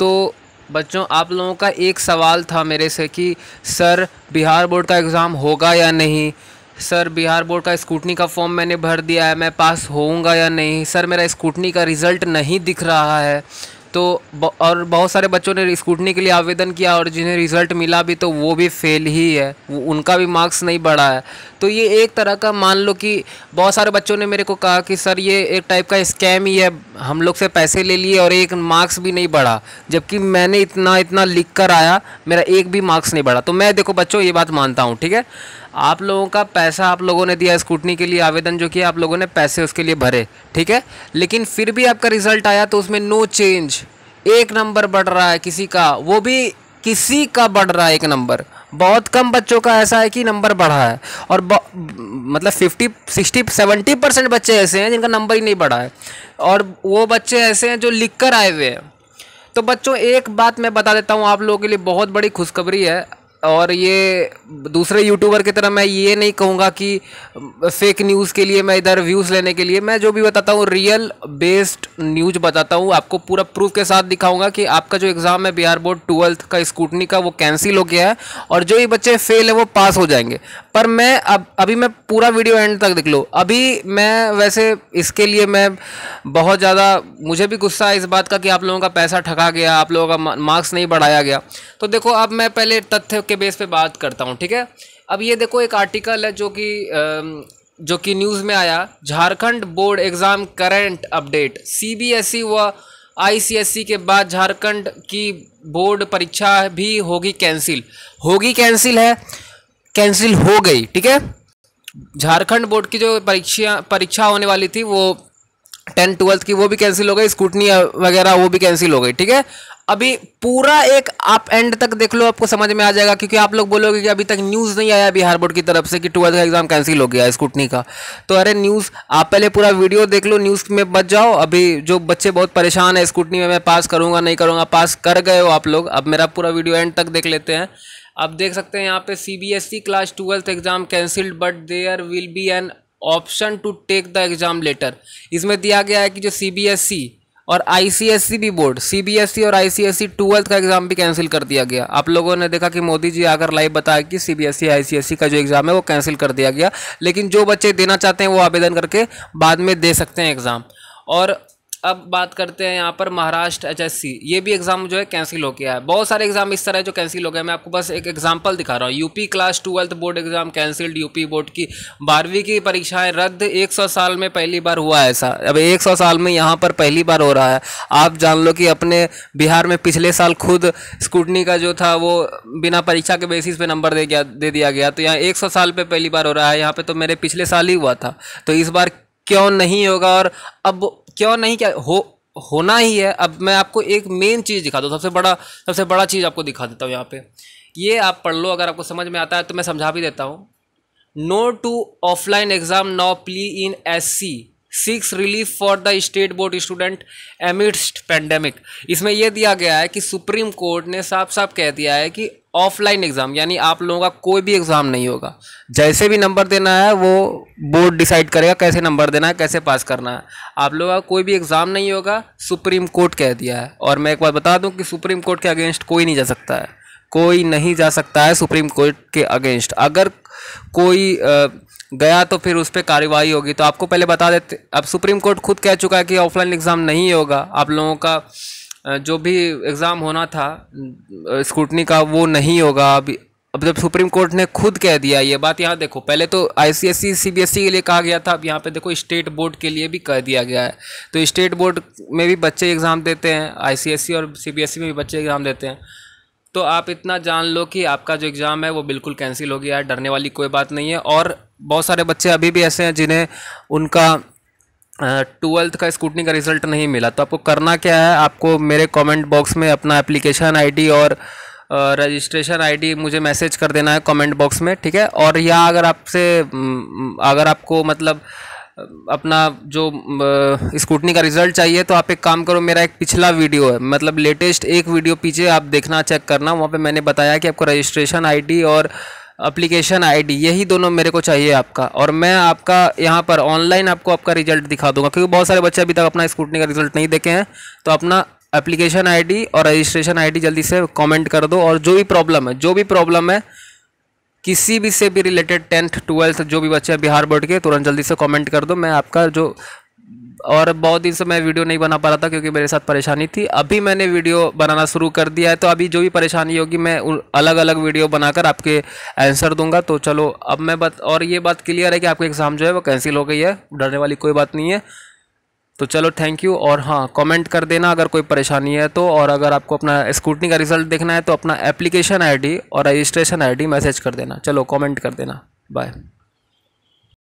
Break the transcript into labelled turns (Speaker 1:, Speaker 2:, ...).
Speaker 1: तो बच्चों आप लोगों का एक सवाल था मेरे से कि सर बिहार बोर्ड का एग्ज़ाम होगा या नहीं सर बिहार बोर्ड का स्कूटनी का फॉर्म मैंने भर दिया है मैं पास होऊंगा या नहीं सर मेरा स्कूटनी का रिज़ल्ट नहीं दिख रहा है तो और बहुत सारे बच्चों ने स्कूटनी के लिए आवेदन किया और जिन्हें रिज़ल्ट मिला भी तो वो भी फेल ही है वो उनका भी मार्क्स नहीं बढ़ा है तो ये एक तरह का मान लो कि बहुत सारे बच्चों ने मेरे को कहा कि सर ये एक टाइप का स्कैम ही है हम लोग से पैसे ले लिए और एक मार्क्स भी नहीं बढ़ा जबकि मैंने इतना इतना लिख कर आया मेरा एक भी मार्क्स नहीं बढ़ा तो मैं देखो बच्चों ये बात मानता हूँ ठीक है आप लोगों का पैसा आप लोगों ने दिया स्कूटनी के लिए आवेदन जो किया आप लोगों ने पैसे उसके लिए भरे ठीक है लेकिन फिर भी आपका रिजल्ट आया तो उसमें नो चेंज एक नंबर बढ़ रहा है किसी का वो भी किसी का बढ़ रहा है एक नंबर बहुत कम बच्चों का ऐसा है कि नंबर बढ़ा है और मतलब 50 60 सेवेंटी परसेंट बच्चे ऐसे हैं जिनका नंबर ही नहीं बढ़ा है और वो बच्चे ऐसे हैं जो लिख कर आए हुए हैं तो बच्चों एक बात मैं बता देता हूँ आप लोगों के लिए बहुत बड़ी खुशखबरी है और ये दूसरे यूट्यूबर की तरह मैं ये नहीं कहूँगा कि फेक न्यूज़ के लिए मैं इधर व्यूज़ लेने के लिए मैं जो भी बताता हूँ रियल बेस्ड न्यूज बताता हूँ आपको पूरा प्रूफ के साथ दिखाऊंगा कि आपका जो एग्ज़ाम है बिहार बोर्ड ट्वेल्थ का स्कूटनी का वो कैंसिल हो गया है और जो ये बच्चे फेल है वो पास हो जाएंगे पर मैं अब अभी मैं पूरा वीडियो एंड तक देख लो अभी मैं वैसे इसके लिए मैं बहुत ज़्यादा मुझे भी गुस्सा है इस बात का कि आप लोगों का पैसा ठका गया आप लोगों का मार्क्स नहीं बढ़ाया गया तो देखो अब मैं पहले तथ्य के बेस पे बात करता हूँ ठीक है अब ये देखो एक आर्टिकल है जो कि जो कि न्यूज़ में आया Jharkhand board exam current update ई e व आईसीएसई e के बाद झारखंड की बोर्ड परीक्षा भी होगी कैंसिल होगी कैंसिल है कैंसिल हो गई ठीक है झारखंड बोर्ड की जो परीक्षा परीक्षा होने वाली थी वो टेंथ ट्वेल्थ की वो भी कैंसिल हो गई स्कूटनी वगैरह वो भी कैंसिल हो गई ठीक है अभी पूरा एक आप एंड तक देख लो आपको समझ में आ जाएगा क्योंकि आप लोग बोलोगे कि अभी तक न्यूज़ नहीं आया बिहार बोर्ड की तरफ से कि ट्वेल्थ का एग्जाम कैंसिल हो गया है स्कूटनी का तो अरे न्यूज़ आप पहले पूरा वीडियो देख लो न्यूज़ में बच जाओ अभी जो बच्चे बहुत परेशान है स्कूटनी में मैं पास करूँगा नहीं करूँगा पास कर गए हो आप लोग अब मेरा पूरा वीडियो एंड तक देख लेते हैं आप देख सकते हैं यहाँ पे C B S E class twelfth exam cancelled but there will be an option to take the exam later इसमें दिया गया है कि जो सी बी एस ई और आईसीएससी भी बोर्ड सीबीएसई e और आईसीएससी ट्वेल्थ e का एग्जाम भी कैंसिल कर दिया गया आप लोगों ने देखा कि मोदी जी आकर लाइव बताया कि सीबीएसई आईसीएससी e, का जो एग्ज़ाम है वो कैंसिल कर दिया गया लेकिन जो बच्चे देना चाहते हैं वो आवेदन करके बाद में दे सकते हैं एग्ज़ाम और अब बात करते हैं यहाँ पर महाराष्ट्र एच ये भी एग्ज़ाम जो है कैंसिल हो गया है बहुत सारे एग्जाम इस तरह जो कैंसिल हो गए मैं आपको बस एक एग्जाम्पल दिखा रहा हूँ UP class twelfth board exam cancelled UP board की बारहवीं की परीक्षाएं रद्द 100 साल में पहली बार हुआ ऐसा अब 100 साल में यहाँ पर पहली बार हो रहा है आप जान लो कि अपने बिहार में पिछले साल खुद स्कूटनी का जो था वो बिना परीक्षा के बेसिस पे नंबर दे गया दे दिया गया तो यहाँ एक साल पर पहली बार हो रहा है यहाँ पर तो मेरे पिछले साल ही हुआ था तो इस बार क्यों नहीं होगा और अब क्यों नहीं क्या हो होना ही है अब मैं आपको एक मेन चीज़ दिखा दूँ सबसे बड़ा सबसे बड़ा चीज़ आपको दिखा देता हूँ यहाँ पे ये आप पढ़ लो अगर आपको समझ में आता है तो मैं समझा भी देता हूँ no to offline exam no plea in S C six relief for the state board student amidst pandemic इसमें यह दिया गया है कि सुप्रीम कोर्ट ने साफ साफ कह दिया है कि ऑफलाइन एग्ज़ाम यानी आप लोगों का कोई भी एग्ज़ाम नहीं होगा जैसे भी नंबर देना है वो बोर्ड डिसाइड करेगा कैसे नंबर देना है कैसे पास करना है आप लोगों का कोई भी एग्ज़ाम नहीं होगा सुप्रीम कोर्ट कह दिया है और मैं एक बार बता दूं कि सुप्रीम कोर्ट के अगेंस्ट कोई नहीं जा सकता है कोई नहीं जा सकता है सुप्रीम कोर्ट के अगेंस्ट अगर कोई गया तो फिर उस पर कार्रवाई होगी तो आपको पहले बता देते अब सुप्रीम कोर्ट खुद कह चुका है कि ऑफलाइन एग्ज़ाम नहीं होगा आप लोगों का जो भी एग्ज़ाम होना था स्क्रूटनी का वो नहीं होगा अभी अब जब सुप्रीम कोर्ट ने खुद कह दिया ये बात यहाँ देखो पहले तो आई सी एस सीबीएसई के लिए कहा गया था अब यहाँ पे देखो स्टेट बोर्ड के लिए भी कह दिया गया है तो स्टेट बोर्ड में भी बच्चे एग्ज़ाम देते हैं आईसीएससी और सीबीएसई में भी बच्चे एग्ज़ाम देते हैं तो आप इतना जान लो कि आपका जो एग्ज़ाम है वो बिल्कुल कैंसिल हो गया है डरने वाली कोई बात नहीं है और बहुत सारे बच्चे अभी भी ऐसे हैं जिन्हें उनका ट्वेल्थ का स्कूटनी का रिज़ल्ट नहीं मिला तो आपको करना क्या है आपको मेरे कमेंट बॉक्स में अपना एप्लीकेशन आईडी और रजिस्ट्रेशन आईडी मुझे मैसेज कर देना है कमेंट बॉक्स में ठीक है और या अगर आपसे अगर आपको मतलब अपना जो स्कूटनी का रिज़ल्ट चाहिए तो आप एक काम करो मेरा एक पिछला वीडियो है मतलब लेटेस्ट एक वीडियो पीछे आप देखना चेक करना वहाँ पे मैंने बताया कि आपको रजिस्ट्रेशन आईडी और अप्लीकेशन आईडी यही दोनों मेरे को चाहिए आपका और मैं आपका यहाँ पर ऑनलाइन आपको आपका रिजल्ट दिखा दूंगा क्योंकि बहुत सारे बच्चे अभी तक अपना स्कूटनी का रिजल्ट नहीं देखे हैं तो अपना एप्लीकेशन आईडी और रजिस्ट्रेशन आईडी जल्दी से कमेंट कर दो और जो भी प्रॉब्लम है जो भी प्रॉब्लम है किसी भी से भी रिलेटेड टेंथ ट्वेल्थ जो भी बच्चे हैं बिहार बोर्ड के तुरंत जल्दी से कमेंट कर दो मैं आपका जो और बहुत दिन से मैं वीडियो नहीं बना पा रहा था क्योंकि मेरे साथ परेशानी थी अभी मैंने वीडियो बनाना शुरू कर दिया है तो अभी जो भी परेशानी होगी मैं अलग अलग वीडियो बनाकर आपके आंसर दूंगा तो चलो अब मैं बात और ये बात क्लियर है कि आपका एग्ज़ाम जो है वो कैंसिल हो गई है डरने वाली कोई बात नहीं है तो चलो थैंक यू और हाँ कमेंट कर देना अगर कोई परेशानी है तो और अगर आपको अपना स्कूटनी का रिजल्ट देखना है तो अपना एप्लीकेशन आईडी और रजिस्ट्रेशन आईडी मैसेज कर देना चलो कमेंट कर देना बाय